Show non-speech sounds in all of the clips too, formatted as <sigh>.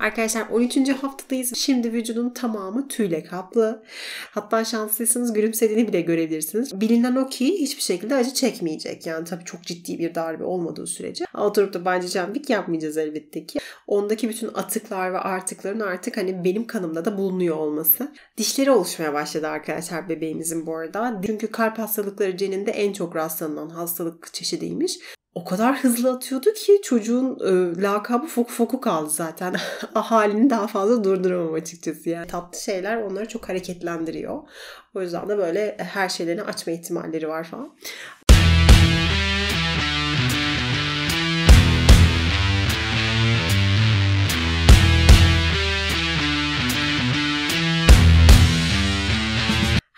Arkadaşlar 13. haftadayız. Şimdi vücudun tamamı tüyle kaplı. Hatta şanslıysanız gülümsediğini bile görebilirsiniz. Bilinen o ki hiçbir şekilde acı çekmeyecek. Yani tabii çok ciddi bir darbe olmadığı sürece. Oturup da bence jambik yapmayacağız elbette ki. Ondaki bütün atıklar ve artıkların artık hani benim kanımda da bulunuyor olması. Dişleri oluşmaya başladı arkadaşlar bebeğimizin bu arada. Çünkü kalp hastalıkları ceninde en çok rastlanan hastalık çeşidiymiş o kadar hızlı atıyordu ki çocuğun e, lakabı foku foku kaldı zaten. <laughs> Halini daha fazla durduramam açıkçası yani. Tatlı şeyler onları çok hareketlendiriyor. O yüzden de böyle her şeylerini açma ihtimalleri var falan.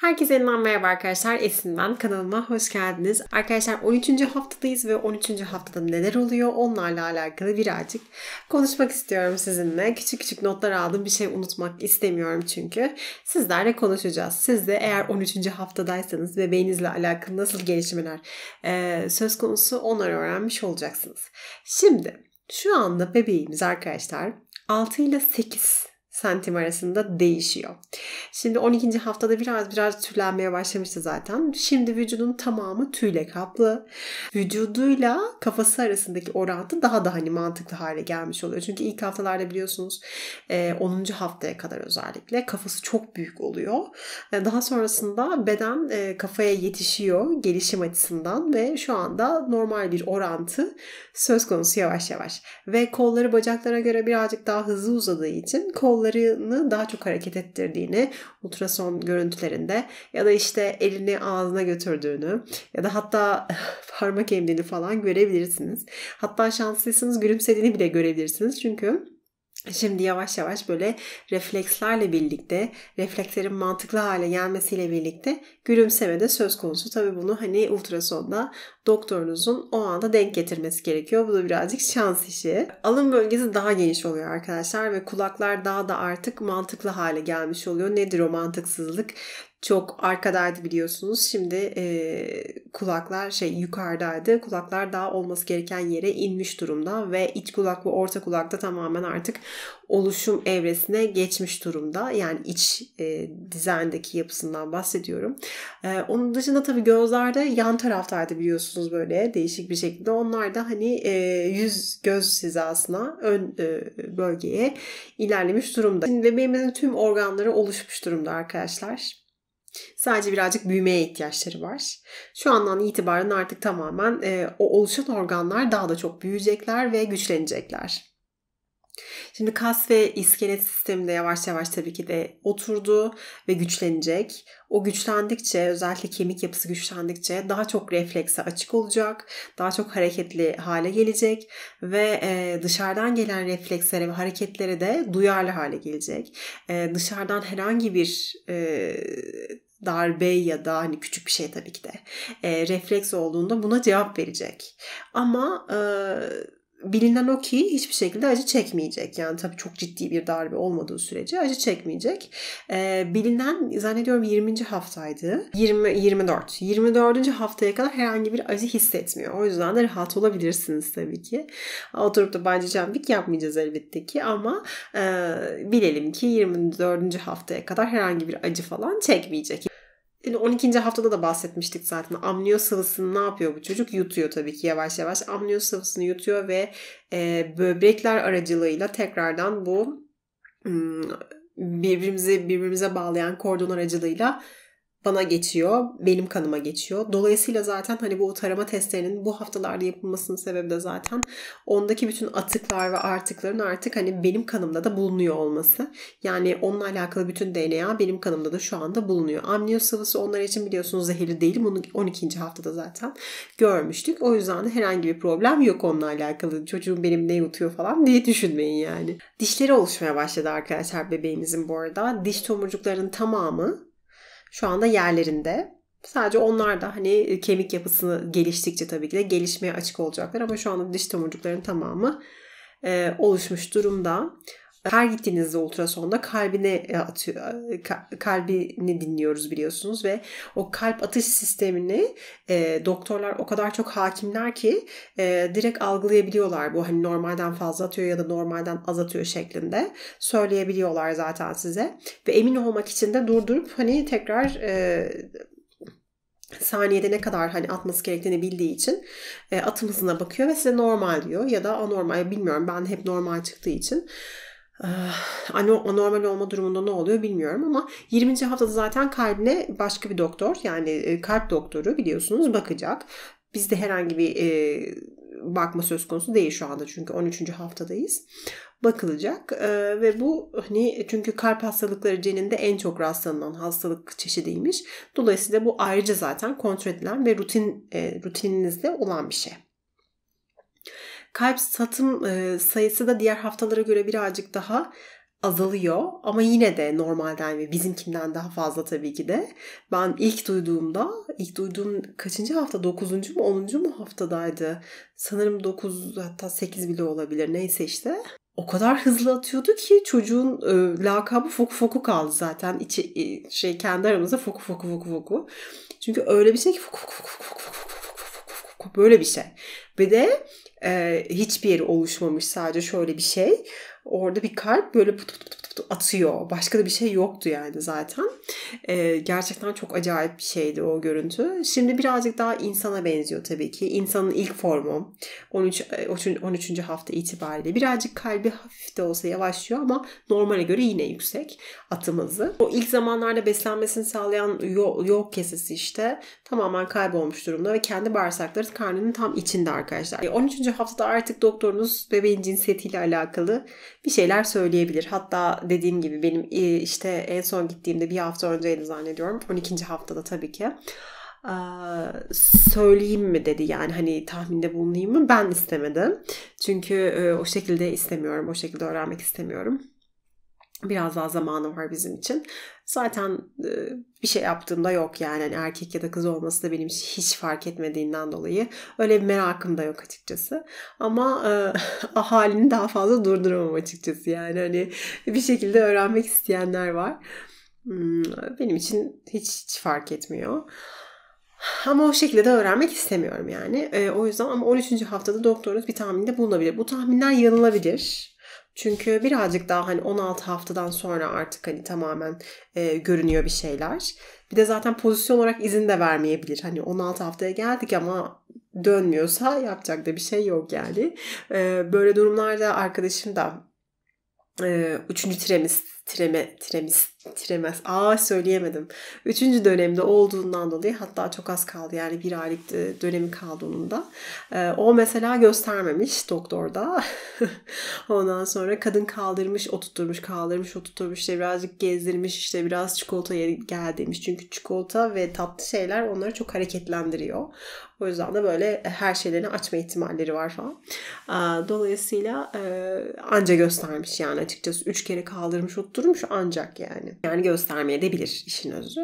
Herkese yeniden merhaba arkadaşlar. Esin ben. Kanalıma hoş geldiniz. Arkadaşlar 13. haftadayız ve 13. haftada neler oluyor onlarla alakalı birazcık konuşmak istiyorum sizinle. Küçük küçük notlar aldım. Bir şey unutmak istemiyorum çünkü. Sizlerle konuşacağız. Siz de eğer 13. haftadaysanız bebeğinizle alakalı nasıl gelişmeler e, söz konusu onları öğrenmiş olacaksınız. Şimdi şu anda bebeğimiz arkadaşlar 6 ile 8 santim arasında değişiyor. Şimdi 12. haftada biraz biraz tüylenmeye başlamıştı zaten. Şimdi vücudun tamamı tüyle kaplı. Vücuduyla kafası arasındaki orantı daha da hani mantıklı hale gelmiş oluyor. Çünkü ilk haftalarda biliyorsunuz 10. E, haftaya kadar özellikle kafası çok büyük oluyor. E, daha sonrasında beden e, kafaya yetişiyor gelişim açısından ve şu anda normal bir orantı söz konusu yavaş yavaş. Ve kolları bacaklara göre birazcık daha hızlı uzadığı için kolları duyularını daha çok hareket ettirdiğini ultrason görüntülerinde ya da işte elini ağzına götürdüğünü ya da hatta <laughs> parmak emdiğini falan görebilirsiniz. Hatta şanslıysanız gülümsediğini bile görebilirsiniz. Çünkü Şimdi yavaş yavaş böyle reflekslerle birlikte, reflekslerin mantıklı hale gelmesiyle birlikte gülümseme de söz konusu. Tabii bunu hani ultrasonda doktorunuzun o anda denk getirmesi gerekiyor. Bu da birazcık şans işi. Alın bölgesi daha geniş oluyor arkadaşlar ve kulaklar daha da artık mantıklı hale gelmiş oluyor. Nedir o mantıksızlık? çok arkadaydı biliyorsunuz. Şimdi e, kulaklar şey yukarıdaydı. Kulaklar daha olması gereken yere inmiş durumda ve iç kulak ve orta kulak da tamamen artık oluşum evresine geçmiş durumda. Yani iç e, dizayndaki yapısından bahsediyorum. E, onun dışında tabii gözlerde yan taraftaydı biliyorsunuz böyle değişik bir şekilde. Onlar da hani e, yüz göz hizasına ön e, bölgeye ilerlemiş durumda. Şimdi bebeğimizin tüm organları oluşmuş durumda arkadaşlar. Sadece birazcık büyümeye ihtiyaçları var. Şu andan itibaren artık tamamen e, o oluşan organlar daha da çok büyüyecekler ve güçlenecekler. Şimdi kas ve iskelet sistemi de yavaş yavaş tabii ki de oturdu ve güçlenecek. O güçlendikçe özellikle kemik yapısı güçlendikçe daha çok reflekse açık olacak. Daha çok hareketli hale gelecek ve e, dışarıdan gelen reflekslere ve hareketlere de duyarlı hale gelecek. E, dışarıdan herhangi bir e, darbe ya da hani küçük bir şey tabii ki de refleks olduğunda buna cevap verecek. Ama e, bilinen o ki hiçbir şekilde acı çekmeyecek. Yani tabii çok ciddi bir darbe olmadığı sürece acı çekmeyecek. Ee, bilinen zannediyorum 20. haftaydı. 20 24. 24. haftaya kadar herhangi bir acı hissetmiyor. O yüzden de rahat olabilirsiniz tabii ki. Oturup da bence jambik yapmayacağız elbette ki ama e, bilelim ki 24. haftaya kadar herhangi bir acı falan çekmeyecek. 12. haftada da bahsetmiştik zaten. Amniyo sıvısını ne yapıyor bu çocuk? Yutuyor tabii ki yavaş yavaş. Amniyo sıvısını yutuyor ve e, böbrekler aracılığıyla tekrardan bu hmm, birbirimizi birbirimize bağlayan kordon aracılığıyla bana geçiyor, benim kanıma geçiyor. Dolayısıyla zaten hani bu tarama testlerinin bu haftalarda yapılmasının sebebi de zaten ondaki bütün atıklar ve artıkların artık hani benim kanımda da bulunuyor olması. Yani onunla alakalı bütün DNA benim kanımda da şu anda bulunuyor. Amniyo sıvısı onlar için biliyorsunuz zehirli değil. Bunu 12. haftada zaten görmüştük. O yüzden de herhangi bir problem yok onunla alakalı. Çocuğum benim ne yutuyor falan diye düşünmeyin yani. Dişleri oluşmaya başladı arkadaşlar bebeğimizin bu arada. Diş tomurcuklarının tamamı şu anda yerlerinde. Sadece onlar da hani e, kemik yapısını geliştikçe tabii ki de gelişmeye açık olacaklar ama şu anda diş tomurcuklarının tamamı e, oluşmuş durumda. Her gittiğinizde ultrasonda kalbine e, atıyor, e, kalbini dinliyoruz biliyorsunuz ve o kalp atış sistemini e, doktorlar o kadar çok hakimler ki e, direkt algılayabiliyorlar bu hani normalden fazla atıyor ya da normalden az atıyor şeklinde söyleyebiliyorlar zaten size ve emin olmak için de durdurup hani tekrar e, saniyede ne kadar hani atması gerektiğini bildiği için e, atım hızına bakıyor ve size normal diyor ya da anormal bilmiyorum ben hep normal çıktığı için Ah, Anne anormal olma durumunda ne oluyor bilmiyorum ama 20. haftada zaten kalbine başka bir doktor yani e, kalp doktoru biliyorsunuz bakacak. Bizde herhangi bir e, bakma söz konusu değil şu anda çünkü 13. haftadayız. Bakılacak e, ve bu hani çünkü kalp hastalıkları ceninde en çok rastlanılan hastalık çeşidiymiş. Dolayısıyla bu ayrıca zaten kontrol edilen ve rutin e, rutininizde olan bir şey. Kalp satım sayısı da diğer haftalara göre birazcık daha azalıyor ama yine de normalden ve bizimkinden daha fazla tabii ki de. Ben ilk duyduğumda, ilk duyduğum kaçıncı hafta? 9. mu 10. mu haftadaydı? Sanırım 9 hatta 8 bile olabilir neyse işte. O kadar hızlı atıyordu ki çocuğun e, lakabı Foku Foku kaldı zaten. İçi, e, şey kendi aramızda Foku Foku Foku Foku. Çünkü öyle bir şey ki Foku Foku Foku Foku Foku Foku Foku Foku Foku böyle bir şey. Ve de hiçbir yeri oluşmamış sadece şöyle bir şey. Orada bir kalp böyle pıt pıt pıt atıyor. Başka da bir şey yoktu yani zaten. E, gerçekten çok acayip bir şeydi o görüntü. Şimdi birazcık daha insana benziyor tabii ki. İnsanın ilk formu 13 13. E, hafta itibariyle birazcık kalbi hafif de olsa yavaşlıyor ama normale göre yine yüksek atımızı. O ilk zamanlarda beslenmesini sağlayan yol, kesesi işte tamamen kaybolmuş durumda ve kendi bağırsakları karnının tam içinde arkadaşlar. 13. E, haftada artık doktorunuz bebeğin cinsiyetiyle alakalı bir şeyler söyleyebilir. Hatta dediğim gibi benim e, işte en son gittiğimde bir hafta önceydi zannediyorum. 12. haftada tabii ki. Ee, söyleyeyim mi dedi yani hani tahminde bulunayım mı ben istemedim çünkü e, o şekilde istemiyorum o şekilde öğrenmek istemiyorum biraz daha zamanı var bizim için Zaten e, bir şey yaptığımda yok yani. yani erkek ya da kız olması da benim hiç fark etmediğinden dolayı öyle bir merakım da yok açıkçası. Ama e, ahalini <laughs> daha fazla durduramam açıkçası yani hani bir şekilde öğrenmek isteyenler var. Hmm, benim için hiç, hiç fark etmiyor. Ama o şekilde de öğrenmek istemiyorum yani. E, o yüzden ama 13. haftada doktorunuz bir tahminde bulunabilir. Bu tahminler yanılabilir. Çünkü birazcık daha hani 16 haftadan sonra artık hani tamamen e, görünüyor bir şeyler. Bir de zaten pozisyon olarak izin de vermeyebilir. Hani 16 haftaya geldik ama dönmüyorsa yapacak da bir şey yok yani. E, böyle durumlarda arkadaşım da e, üçüncü trimester treme, tremis, tremez. Aa söyleyemedim. Üçüncü dönemde olduğundan dolayı hatta çok az kaldı. Yani bir aylık e, dönemi kaldı onun da. Ee, o mesela göstermemiş doktorda. <laughs> Ondan sonra kadın kaldırmış, oturtmuş, kaldırmış, oturtmuş. işte birazcık gezdirmiş, işte biraz çikolata gel demiş. Çünkü çikolata ve tatlı şeyler onları çok hareketlendiriyor. O yüzden de böyle e, her şeylerini açma ihtimalleri var falan. Dolayısıyla e, anca göstermiş yani açıkçası. Üç kere kaldırmış, tutturmuş ancak yani. Yani göstermeye de bilir işin özü.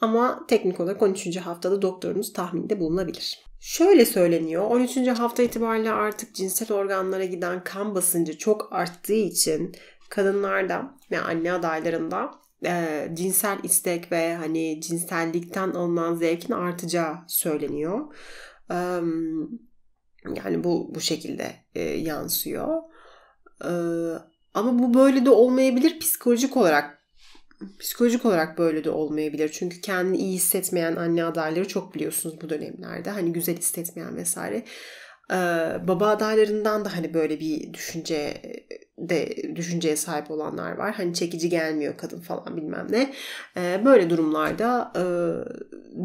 Ama teknik olarak 13. haftada doktorunuz tahminde bulunabilir. Şöyle söyleniyor. 13. hafta itibariyle artık cinsel organlara giden kan basıncı çok arttığı için kadınlarda ve anne adaylarında e, cinsel istek ve hani cinsellikten alınan zevkin artacağı söyleniyor. E, yani bu bu şekilde e, yansıyor. E, ama bu böyle de olmayabilir psikolojik olarak. Psikolojik olarak böyle de olmayabilir. Çünkü kendini iyi hissetmeyen anne adayları çok biliyorsunuz bu dönemlerde. Hani güzel hissetmeyen vesaire. Ee, baba adaylarından da hani böyle bir düşünce de düşünceye sahip olanlar var. Hani çekici gelmiyor kadın falan bilmem ne. E, böyle durumlarda e,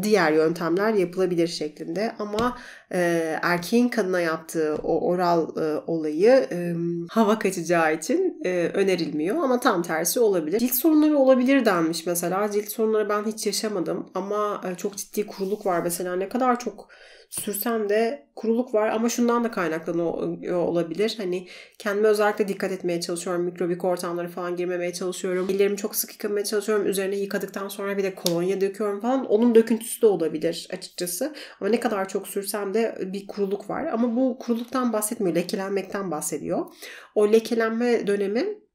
diğer yöntemler yapılabilir şeklinde ama e, erkeğin kadına yaptığı o oral e, olayı e, hava kaçacağı için e, önerilmiyor ama tam tersi olabilir. Cilt sorunları olabilir denmiş mesela. Cilt sorunları ben hiç yaşamadım ama e, çok ciddi kuruluk var mesela ne kadar çok sürsem de kuruluk var ama şundan da kaynaklanıyor e, olabilir. Hani kendime özellikle dikkat etmeye çalışıyorum. Mikrobik ortamlara falan girmemeye çalışıyorum. Ellerimi çok sık yıkamaya çalışıyorum. Üzerine yıkadıktan sonra bir de kolonya döküyorum falan. Onun döküntüsü de olabilir açıkçası. Ama ne kadar çok sürsem de bir kuruluk var. Ama bu kuruluktan bahsetmiyor. Lekelenmekten bahsediyor. O lekelenme dönemi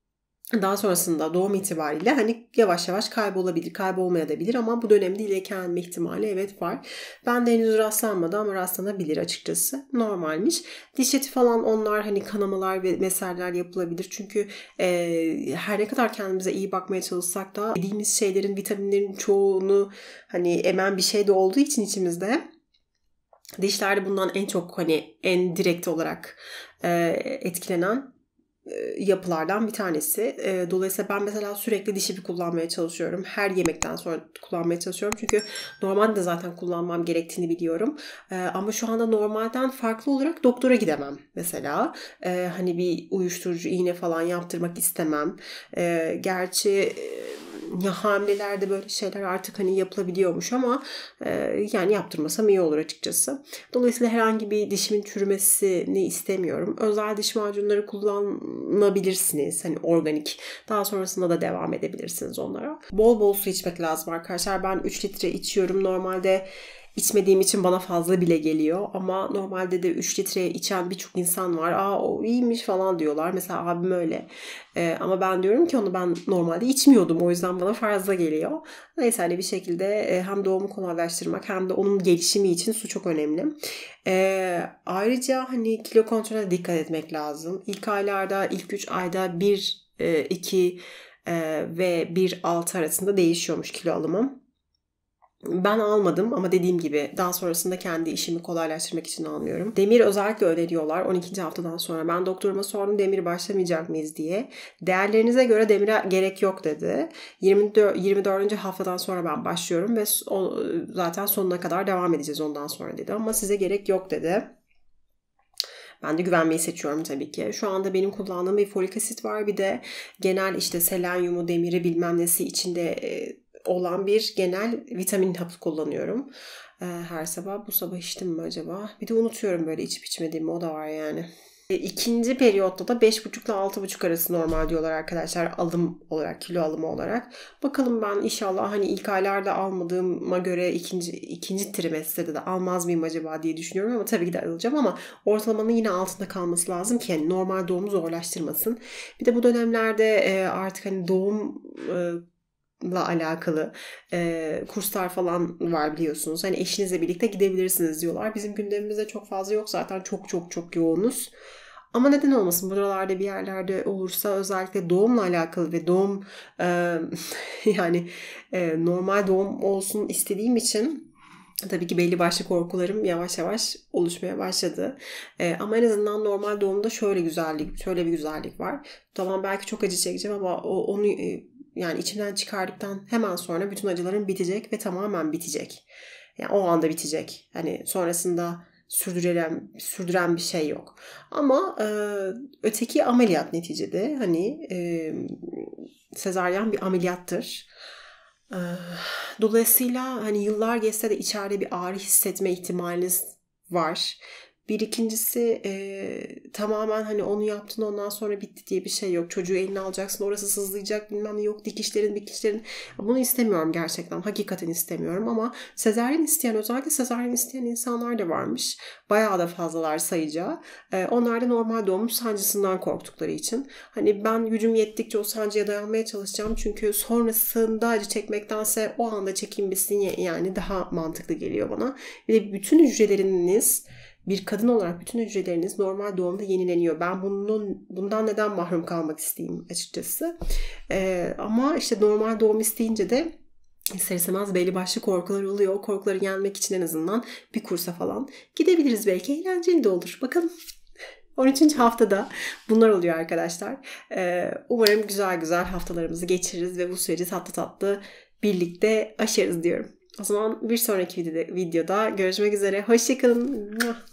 daha sonrasında doğum itibariyle hani yavaş yavaş kaybolabilir, kaybolmaya da ama bu dönemde ilekenme ihtimali evet var. Ben de henüz rastlanmadı ama rastlanabilir açıkçası. Normalmiş. Diş eti falan onlar hani kanamalar ve meseleler yapılabilir. Çünkü e, her ne kadar kendimize iyi bakmaya çalışsak da yediğimiz şeylerin vitaminlerin çoğunu hani emen bir şey de olduğu için içimizde dişlerde bundan en çok hani en direkt olarak e, etkilenen e, yapılardan bir tanesi. E, dolayısıyla ben mesela sürekli diş ipi kullanmaya çalışıyorum. Her yemekten sonra kullanmaya çalışıyorum. Çünkü normalde zaten kullanmam gerektiğini biliyorum. E, ama şu anda normalden farklı olarak doktora gidemem mesela. Hani bir uyuşturucu iğne falan yaptırmak istemem. Gerçi ya hamilelerde böyle şeyler artık hani yapılabiliyormuş ama e, yani yaptırmasam iyi olur açıkçası. Dolayısıyla herhangi bir dişimin çürümesini istemiyorum. Özel diş macunları kullanabilirsiniz. Hani organik. Daha sonrasında da devam edebilirsiniz onlara. Bol bol su içmek lazım arkadaşlar. Ben 3 litre içiyorum. Normalde İçmediğim için bana fazla bile geliyor. Ama normalde de 3 litre içen birçok insan var. Aa o iyiymiş falan diyorlar. Mesela abim öyle. Ee, ama ben diyorum ki onu ben normalde içmiyordum. O yüzden bana fazla geliyor. Neyse hani bir şekilde e, hem doğumu kolaylaştırmak hem de onun gelişimi için su çok önemli. Ee, ayrıca hani kilo kontrolüne dikkat etmek lazım. İlk aylarda, ilk 3 ayda 1, 2 e, e, ve 1-6 arasında değişiyormuş kilo alımım. Ben almadım ama dediğim gibi daha sonrasında kendi işimi kolaylaştırmak için almıyorum. Demir özellikle öneriyorlar 12. haftadan sonra. Ben doktoruma sordum demir başlamayacak mıyız diye. Değerlerinize göre demire gerek yok dedi. 24. 24. haftadan sonra ben başlıyorum ve zaten sonuna kadar devam edeceğiz ondan sonra dedi. Ama size gerek yok dedi. Ben de güvenmeyi seçiyorum tabii ki. Şu anda benim kullandığım bir folik asit var. Bir de genel işte selenyumu, demiri bilmem nesi içinde e, olan bir genel vitamin hapı kullanıyorum. Ee, her sabah bu sabah içtim mi acaba? Bir de unutuyorum böyle içip içmediğimi o da var yani. E, ikinci periyotta da 5,5 ile 6,5 arası normal diyorlar arkadaşlar alım olarak, kilo alımı olarak. Bakalım ben inşallah hani ilk aylarda almadığıma göre ikinci, ikinci trimesterde de almaz mıyım acaba diye düşünüyorum ama tabii ki de alacağım ama ortalamanın yine altında kalması lazım ki yani normal doğumu zorlaştırmasın. Bir de bu dönemlerde e, artık hani doğum e, la alakalı e, kurslar falan var biliyorsunuz. Hani eşinizle birlikte gidebilirsiniz diyorlar. Bizim gündemimizde çok fazla yok zaten çok çok çok yoğunuz. Ama neden olmasın buralarda bir yerlerde olursa özellikle doğumla alakalı ve doğum e, <laughs> yani e, normal doğum olsun istediğim için tabii ki belli başlı korkularım yavaş yavaş oluşmaya başladı. E, ama en azından normal doğumda şöyle güzellik, şöyle bir güzellik var. Tamam belki çok acı çekeceğim ama o, onu e, yani içinden çıkardıktan hemen sonra bütün acıların bitecek ve tamamen bitecek. Yani o anda bitecek. Hani sonrasında sürdüren sürdüren bir şey yok. Ama e, öteki ameliyat neticede hani e, sezaryen bir ameliyattır. E, dolayısıyla hani yıllar geçse de içeride bir ağrı hissetme ihtimaliniz var bir ikincisi e, tamamen hani onu yaptın ondan sonra bitti diye bir şey yok. Çocuğu eline alacaksın orası sızlayacak bilmem ne yok dikişlerin dikişlerin. Bunu istemiyorum gerçekten hakikaten istemiyorum ama sezaryen isteyen özellikle sezaryen isteyen insanlar da varmış. Bayağı da fazlalar sayıca. E, onlar da normal doğum sancısından korktukları için. Hani ben gücüm yettikçe o sancıya dayanmaya çalışacağım çünkü sonrasında acı çekmektense o anda çekin bitsin yani daha mantıklı geliyor bana. Ve bütün hücreleriniz bir kadın olarak bütün hücreleriniz normal doğumda yenileniyor. Ben bunun bundan neden mahrum kalmak isteyeyim açıkçası. Ee, ama işte normal doğum isteyince de ister istemez belli başlı korkular oluyor. O korkuları yenmek için en azından bir kursa falan gidebiliriz belki. Eğlenceli de olur. Bakalım. 13. <laughs> haftada bunlar oluyor arkadaşlar. Ee, umarım güzel güzel haftalarımızı geçiririz ve bu süreci tatlı tatlı birlikte aşarız diyorum. O zaman bir sonraki videoda görüşmek üzere. Hoşçakalın.